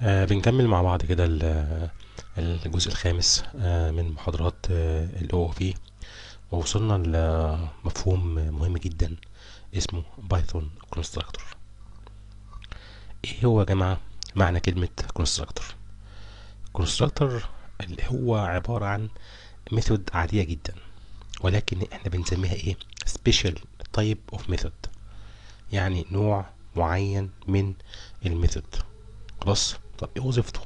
آه بنكمل مع بعض كده الجزء الخامس آه من محاضرات آه ال OOP ووصلنا لمفهوم مهم جدا اسمه بايثون كونستراكتور ايه هو يا جماعة معنى كلمة كونستراكتور كونستراكتور اللي هو عبارة عن ميثود عادية جدا ولكن احنا بنسميها ايه special type of method يعني نوع معين من الميثود خلاص وظيفته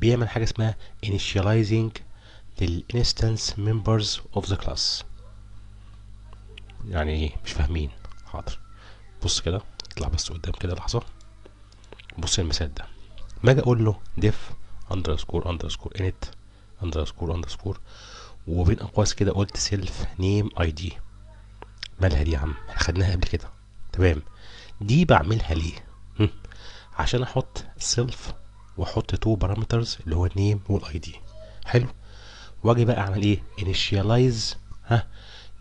بيعمل حاجة اسمها initializing للانستنس members of the class يعني ايه مش فاهمين حاضر بص كده اطلع بس قدام كده لحظة بص المثال ده ما اجي اقول له def underscore underscore init underscore underscore وبين اقواس كده قلت سيلف نيم اي دي مالها دي يا عم احنا خدناها قبل كده تمام دي بعملها ليه عشان احط سيلف واحط تو بارامترز اللي هو النيم والاي دي حلو واجي بقى اعمل ايه انيشيالايز ها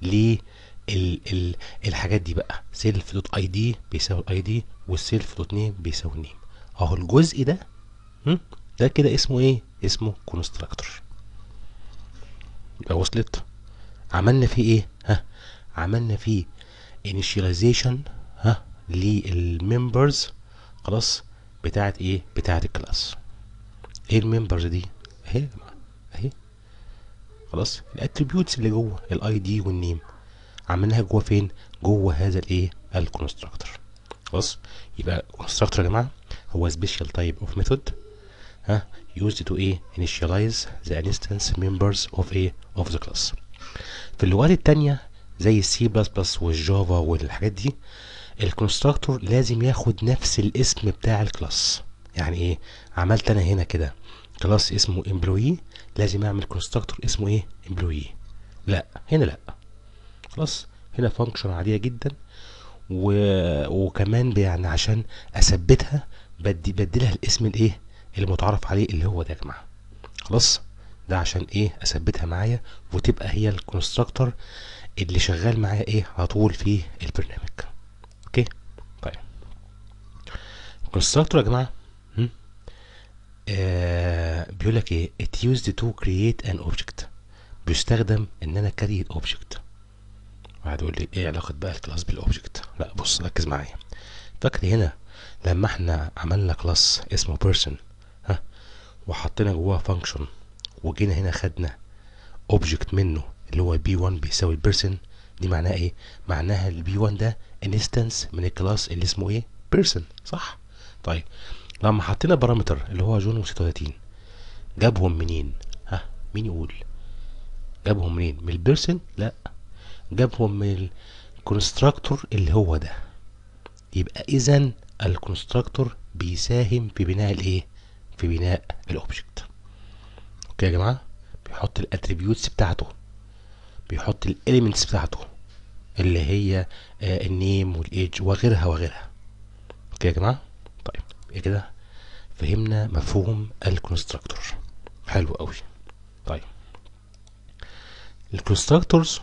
للحاجات ال ال الحاجات دي بقى سيلف دوت اي دي بيساوي الاي دي والسيلف دوت نيم بيساوي النيم اهو الجزء ده ده كده اسمه ايه اسمه كونستراكتور يبقى وصلت عملنا فيه ايه ها عملنا فيه initialization ها للممبرز خلاص بتاعت ايه بتاعت الكلاس ايه الممبرز دي اهي اهي خلاص الاتريبيوتس اللي جوه الاي دي والنيم عملناها جوه فين جوه هذا الايه الكونستراكتور خلاص يبقى الكونستراكتور يا جماعه هو سبيشال تايب اوف ميثود ها used to ايه initialize the instance members of ايه of the class في اللغات التانية زي السي بلس بلس والجافا والحاجات دي الكونستراكتور لازم ياخد نفس الاسم بتاع الكلاس يعني ايه عملت انا هنا كده كلاس اسمه امبلوي لازم اعمل كونستراكتور اسمه ايه امبلوي لا هنا لا خلاص هنا فانكشن عاديه جدا و... وكمان يعني عشان اثبتها بدي بدلها الاسم الايه المتعارف عليه اللي هو ده يا جماعه خلاص ده عشان ايه اثبتها معايا وتبقى هي الكونستراكتور اللي شغال معايا ايه على طول في البرنامج كونستراكتور يا جماعه آه بيقول لك ايه it used to create an object بيستخدم ان انا كري الاوبجكت واحد يقول لي ايه علاقه بقى الكلاس بالاوبجكت لا بص ركز معايا فاكر هنا لما احنا عملنا كلاس اسمه بيرسون ها وحطينا جواه فانكشن وجينا هنا خدنا اوبجكت منه اللي هو بي 1 بيساوي person دي معناها ايه معناها البي 1 ده انستنس من الكلاس اللي اسمه ايه بيرسون صح طيب لما حطينا بارامتر اللي هو جون 36 جابهم منين ها مين يقول جابهم منين من البيرسن لا جابهم من الكونستراكتور اللي هو ده يبقى اذا الكونستراكتور بيساهم في بناء الايه في بناء الاوبجكت اوكي يا جماعه بيحط الاتريبيوتس بتاعته بيحط الاليمنتس بتاعته اللي هي آه، النيم والايج وغيرها وغيرها اوكي يا جماعه طيب إيه كده فهمنا مفهوم الكونستراكتور حلو قوي طيب الكونستراكتورز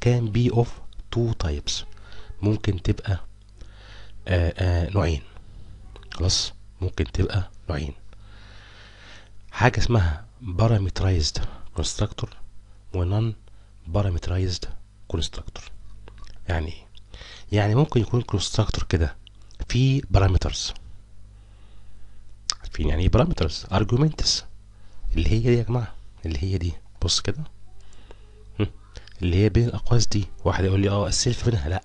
كان بي اوف تو تايبس ممكن تبقى آآ آه، آآ آه، نوعين خلاص ممكن تبقى نوعين حاجة اسمها parameterized constructor ونون parameterized constructor يعني ايه يعني ممكن يكون constructor كده في بارامترز عارفين يعني ايه بارامترز ارجومنتس اللي هي دي يا جماعه اللي هي دي بص كده اللي هي بين الاقواس دي واحد يقول لي اه السلف منها لا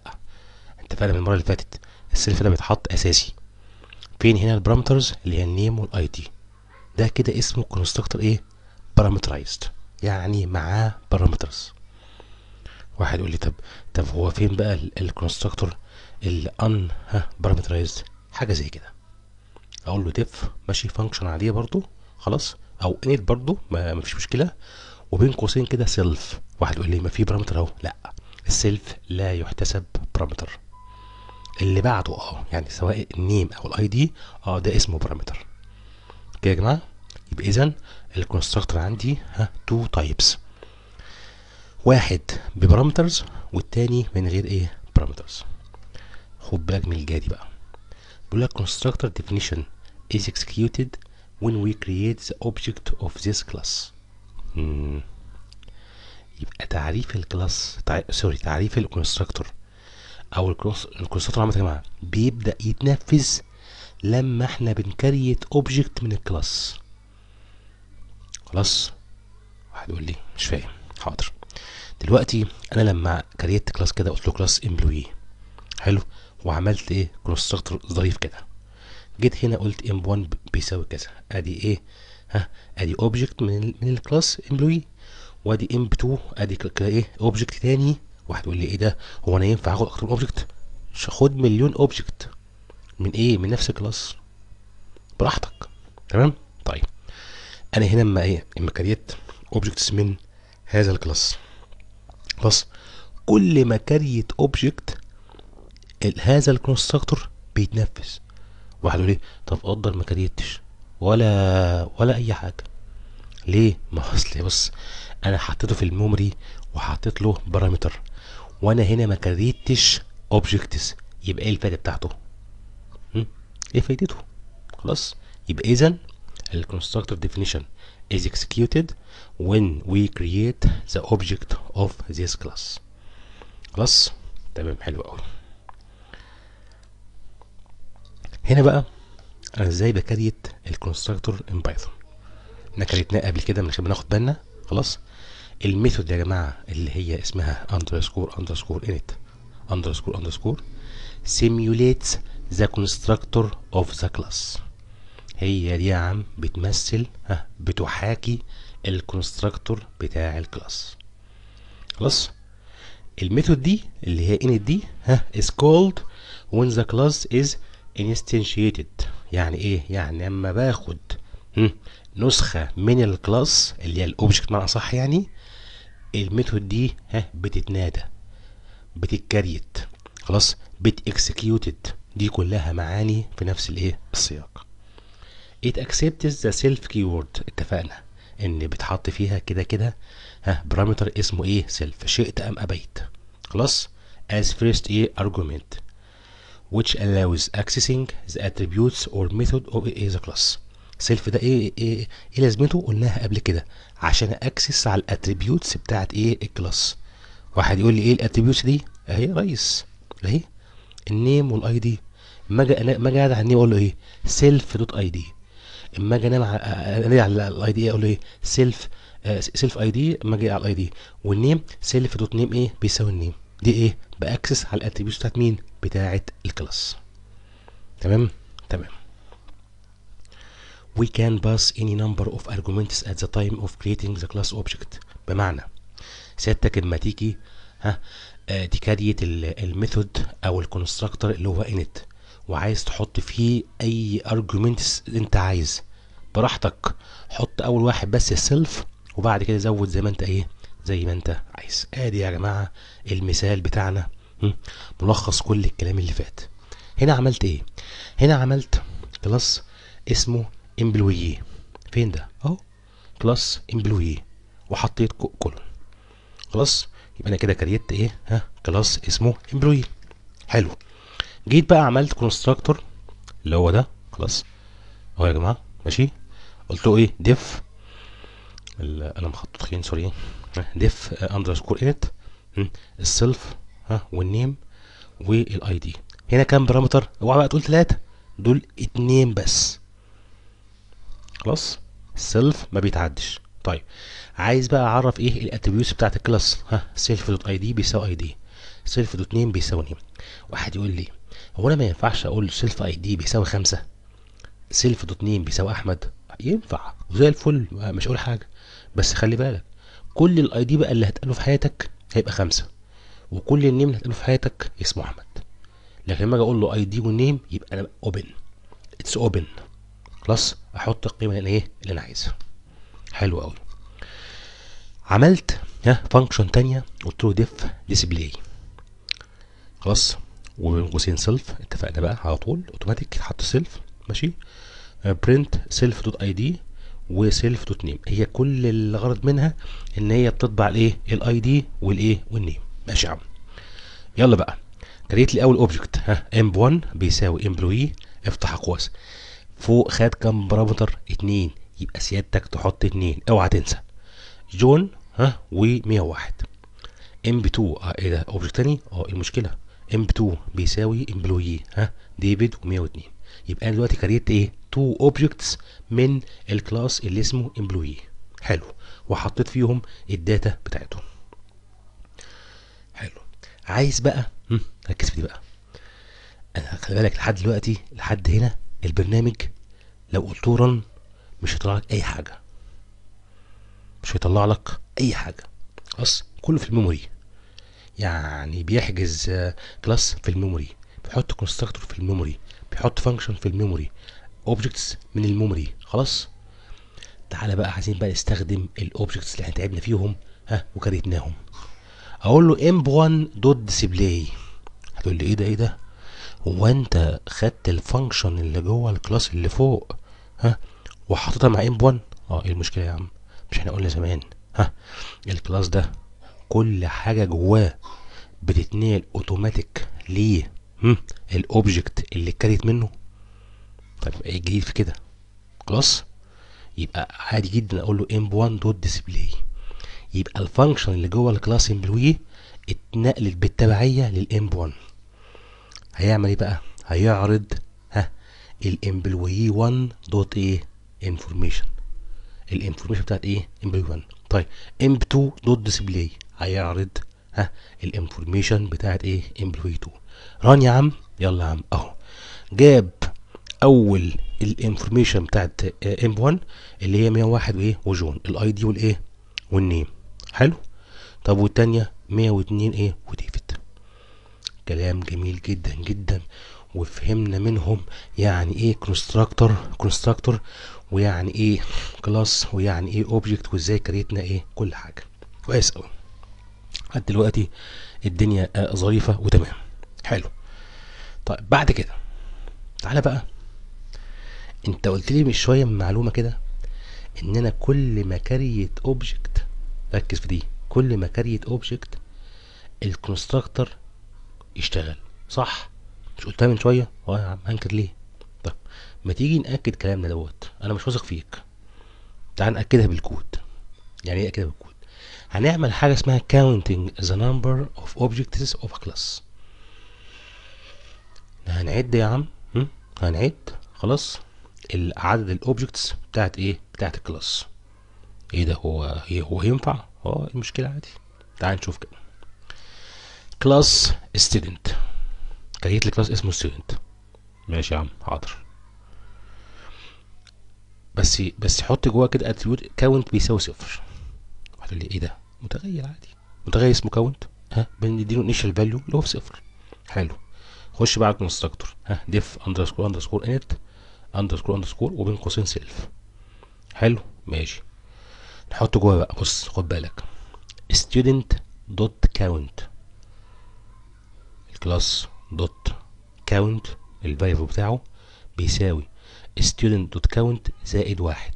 انت فاهم المره اللي فاتت السلف ده بيتحط اساسي فين هنا البارامترز اللي هي النيم والاي دي ده كده اسمه كونستراكتور ايه بارامترايزد يعني معاه بارامترز واحد يقول لي طب طب هو فين بقى الكونستراكتور الان ها بارامترايز حاجه زي كده اقول له ديف ماشي فانكشن عاديه برضو خلاص او انيت برضو ما فيش مشكله وبين قوسين كده سيلف واحد يقول لي ما في بارامتر اهو لا السيلف لا يحتسب بارامتر اللي بعده اه يعني سواء النيم او الاي دي اه ده اسمه بارامتر كده يا جماعه يبقى اذا الكونستراكتور عندي ها تو تايبس واحد ببارامترز والتاني من غير ايه بارامترز خد بالك من دي بقى بيقول لك constructor definition is executed when we create the object of this class يبقى تعريف الكلاس تع... سوري تعريف الكونستراكتور او الكونستراكتور عامه يا جماعه بيبدا يتنفذ لما احنا بنكريت اوبجكت من الكلاس خلاص واحد يقول لي مش فاهم حاضر دلوقتي انا لما كريت كلاس كده قلت له كلاس امبلوي حلو وعملت ايه كروس ظريف كده جيت هنا قلت ام 1 بيساوي كذا ادي ايه ها ادي اوبجكت من من الكلاس امبلوي وادي ام 2 ادي ايه اوبجكت تاني واحد يقول لي ايه ده هو انا ينفع اخد اكتر من اوبجكت خد مليون اوبجكت من ايه من نفس الكلاس براحتك تمام طيب انا هنا اما ايه اما كريت اوبجكتس من هذا الكلاس بص كل ما كريت اوبجكت هذا الكونستراكتور بيتنفذ يقول ليه طب اتفضل ما كريتش ولا ولا اي حاجه ليه ما اصل بص انا حطيته في الميموري وحطيت له بارامتر وانا هنا ما كريتش اوبجكتس يبقى ايه الفائده بتاعته ايه فايدته خلاص يبقى اذا الكونستراكتور ديفينيشن is executed when we create the object of this class خلاص تمام حلو قوي هنا بقى انا ازاي بكريت الكونستراكتور ان بايثون احنا كريتناه قبل كده من غير ما ناخد بالنا خلاص الميثود يا جماعه اللي هي اسمها اندرسكور اندرسكور انت اندرسكور اندرسكور simulates the constructor of the class هي دي يا عم بتمثل ها بتحاكي الكونستراكتور بتاع الكلاس خلاص الميثود دي اللي هي انت دي ها is called when the class is instantiated يعني ايه يعني اما باخد نسخه من الكلاس اللي هي الاوبجكت ما اصح يعني الميثود دي ها بتتنادى بتتكريت خلاص بتاكسكيوتد دي كلها معاني في نفس الايه السياق it accepts the self keyword اتفقنا ان بتحط فيها كده كده ها بارامتر اسمه ايه سيلف شئت ام ابيت خلاص as first ايه argument which allows accessing the attributes or method of a class سيلف ده ايه ايه ايه لازمته قلناها قبل كده عشان اكسس على الاتريبيوتس بتاعت ايه الكلاس واحد يقول لي ايه الاتريبيوتس دي اهي يا ريس اهي النيم والاي دي اما اجي اما اجي على النيم اقول له ايه سيلف دوت اي دي اما اجي انام على على الاي دي إيه؟ اقول له ايه سيلف آه، سيلف اي دي اما اجي على الاي دي والنيم سيلف دوت نيم ايه بيساوي النيم دي ايه باكسس على الاتريبيوتس بتاعت مين بتاعة الكلاس تمام تمام we can pass any number of arguments at the time of creating the class object بمعنى سيادتك لما تيجي ها آه، تكريت الميثود او الكونستراكتور اللي هو init وعايز تحط فيه اي arguments انت عايز براحتك حط اول واحد بس self وبعد كده زود زي ما انت ايه زي ما انت عايز ادي يا جماعه المثال بتاعنا ملخص كل الكلام اللي فات هنا عملت ايه هنا عملت كلاس اسمه امبلويي فين ده اهو كلاس امبلويي وحطيت كولون خلاص يبقى انا كده كريت ايه ها كلاس اسمه امبلويي حلو جيت بقى عملت كونستراكتور اللي هو ده خلاص اهو يا جماعه ماشي قلت له ايه ديف انا مخطط خين سوري ديف اندرسكور انت السيلف ها والنيم والاي دي هنا كام بارامتر اوعى بقى تقول ثلاثه دول اتنين بس خلاص سيلف ما بيتعدش طيب عايز بقى اعرف ايه الاتريبيوتس بتاعت الكلاس ها سيلف دوت اي دي بيساوي اي دي سيلف دوت نيم بيساوي نيم واحد يقول لي هو انا ما ينفعش اقول سيلف اي دي بيساوي خمسة سيلف دوت نيم بيساوي احمد ينفع وزي الفل مش هقول حاجه بس خلي بالك كل الاي دي بقى اللي هتقاله في حياتك هيبقى خمسة وكل النيم اللي هتقوله في حياتك اسمه احمد لكن لما اجي اقول له اي دي والنيم يبقى انا اوبن اتس اوبن خلاص احط القيمه اللي ايه اللي انا عايزها حلو قوي عملت ها فانكشن تانية قلت له ديف ديسبلاي خلاص وبين قوسين سيلف اتفقنا بقى على طول اوتوماتيك حط سيلف ماشي برنت سيلف دوت اي دي وسيلف دوت نيم هي كل الغرض منها ان هي بتطبع الايه الاي دي والايه والنيم ماشي يا عم يلا بقى كريت لي اول اوبجكت ها امب 1 بيساوي امبلوي افتح اقواس فوق خد كام بارامتر اتنين يبقى سيادتك تحط اتنين اوعى تنسى جون ها و101 ام 2 اه ايه ده اوبجكت تاني اه ايه المشكله ام 2 بيساوي امبلوي ها ديفيد و102 يبقى انا دلوقتي كريت ايه تو اوبجكتس من الكلاس اللي اسمه امبلوي حلو وحطيت فيهم الداتا بتاعتهم عايز بقى ركز في دي بقى انا خلي بالك لحد دلوقتي لحد هنا البرنامج لو قلت رن مش هيطلع لك اي حاجه مش هيطلع لك اي حاجه خلاص كله في الميموري يعني بيحجز آه، كلاس في الميموري بيحط كونستراكتور في الميموري بيحط فانكشن في الميموري اوبجكتس من الميموري خلاص تعالى بقى عايزين بقى نستخدم الاوبجكتس اللي احنا تعبنا فيهم ها وكريتناهم هقول له امب1 دوت ديسبلاي هتقول لي ايه ده ايه ده هو انت خدت الفانكشن اللي جوه الكلاس اللي فوق ها وحطيتها مع امب1 اه ايه المشكله يا عم مش احنا قلنا زمان ها الكلاس ده كل حاجه جواه بتتنقل اوتوماتيك ليه الاوبجكت اللي اتكريت منه طيب ايه الجديد في كده خلاص يبقى عادي جدا اقول له امب1 دوت ديسبلاي يبقى الفانكشن اللي جوه الكلاس امبلوي اتنقلت بالتبعيه للامب 1 هيعمل ايه بقى هيعرض ها الامبلوي 1 دوت ايه انفورميشن الانفورميشن بتاعت ايه امبلوي 1 طيب امب 2 دوت ديسبلاي هيعرض ها الانفورميشن بتاعت ايه امبلوي 2 ران يا عم يلا يا عم اهو جاب اول الانفورميشن بتاعت امب آه، 1 اللي هي 101 وايه وجون الاي دي والايه والنيم حلو طب والتانية 102 ايه وديفيد كلام جميل جدا جدا وفهمنا منهم يعني ايه كونستراكتور كونستراكتور ويعني ايه كلاس ويعني ايه اوبجكت وازاي كريتنا ايه كل حاجه كويس قوي لحد دلوقتي الدنيا آه، ظريفه وتمام حلو طيب بعد كده تعالى بقى انت قلت لي من شويه معلومه كده ان انا كل ما كريت اوبجكت ركز في دي كل ما كريت اوبجكت الكونستراكتور يشتغل صح مش قلتها من شويه اه يا عم هنكر ليه طب ما تيجي ناكد كلامنا دوت انا مش واثق فيك تعال ناكدها بالكود يعني ايه اكدها بالكود هنعمل حاجه اسمها counting the number of objects of a class هنعد يا عم هنعد خلاص عدد الاوبجكتس بتاعت ايه بتاعت الكلاس ايه ده هو ايه، هو ينفع اه إيه المشكله عادي تعال نشوف كده كلاس ستودنت كريت لي اسمه ستودنت ماشي يا عم حاضر بس بس حط جوه كده اتريبيوت كاونت بيساوي صفر هتقول لي ايه ده متغير عادي متغير اسمه كاونت ها بنديله انيشال فاليو اللي هو صفر حلو خش بقى على الكونستراكتور ها ديف اندرسكور اندرسكور انت اندرسكور اندرسكور وبين قوسين سيلف حلو ماشي نحط جوه بقى بص خد بالك student dot count الكلاس dot count الفاليو بتاعه بيساوي student dot count زائد واحد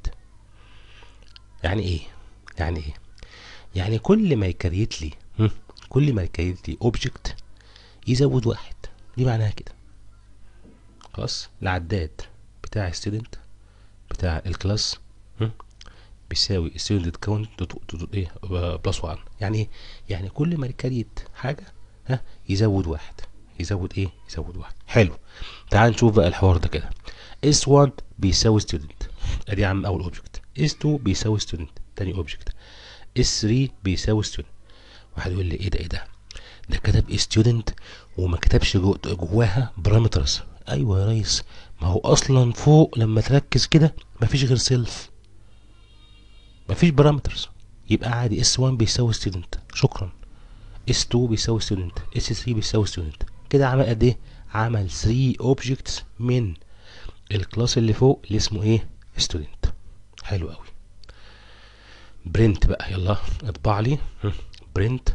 يعني ايه يعني ايه يعني كل ما يكريت لي كل ما يكريت لي object يزود واحد دي معناها كده خلاص العداد بتاع student بتاع الكلاس بيساوي السيلد كاونت دوت ايه بلس آه، 1 يعني ايه يعني كل ما كريت حاجه ها يزود واحد يزود ايه يزود واحد حلو تعال نشوف بقى الحوار ده كده اس 1 بيساوي ستودنت ادي يا عم اول اوبجكت اس 2 بيساوي ستودنت تاني اوبجكت اس 3 بيساوي ستودنت واحد يقول لي ايه ده ايه ده ده كتب ستودنت إيه وما كتبش جواها بارامترز ايوه يا ريس ما هو اصلا فوق لما تركز كده مفيش غير سيلف مفيش بارامترز يبقى عادي اس 1 بيساوي ستودنت شكرا اس 2 بيساوي ستودنت اس 3 بيساوي ستودنت كده عمل قد ايه عمل 3 اوبجكتس من الكلاس اللي فوق اللي اسمه ايه ستودنت حلو قوي برنت بقى يلا اطبع لي برنت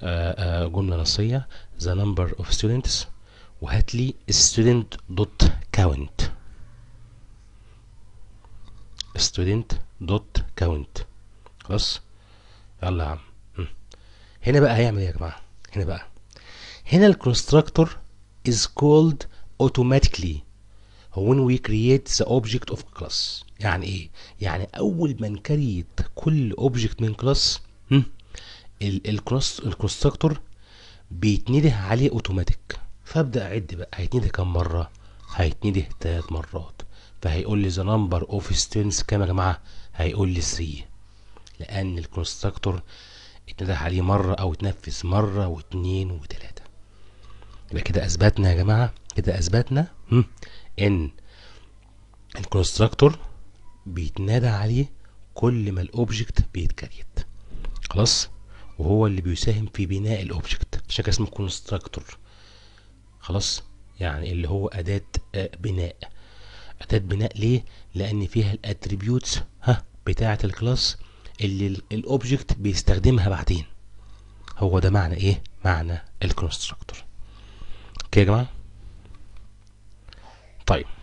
آه، آه، جمله نصيه the number of students وهات لي student student dot count خلاص يلا يا عم هنا بقى هيعمل ايه يا جماعه هنا بقى هنا الكونستراكتور is called automatically when we create the object of class يعني ايه يعني اول ما نكريت كل object من ال الكونستراكتور بيتنده عليه اوتوماتيك فابدا اعد بقى هيتنده كام مره هيتنده ثلاث مرات فهيقول لي ذا نمبر اوف ستينز كام يا جماعه هيقول لي 3 لان الكونستراكتور اتنده عليه مره او اتنفذ مره واتنين وتلاته يبقى كده اثبتنا يا جماعه كده اثبتنا ان الكونستراكتور بيتنادى عليه كل ما الاوبجكت بيتكريت خلاص وهو اللي بيساهم في بناء الاوبجكت عشان كده اسمه كونستراكتور خلاص يعني اللي هو اداه آه، بناء اداه بناء ليه لان فيها الاتريبيوتس ها بتاعه الكلاس اللي الاوبجكت بيستخدمها بعدين هو ده معنى ايه معنى الكونستراكتور اوكي يا جماعه طيب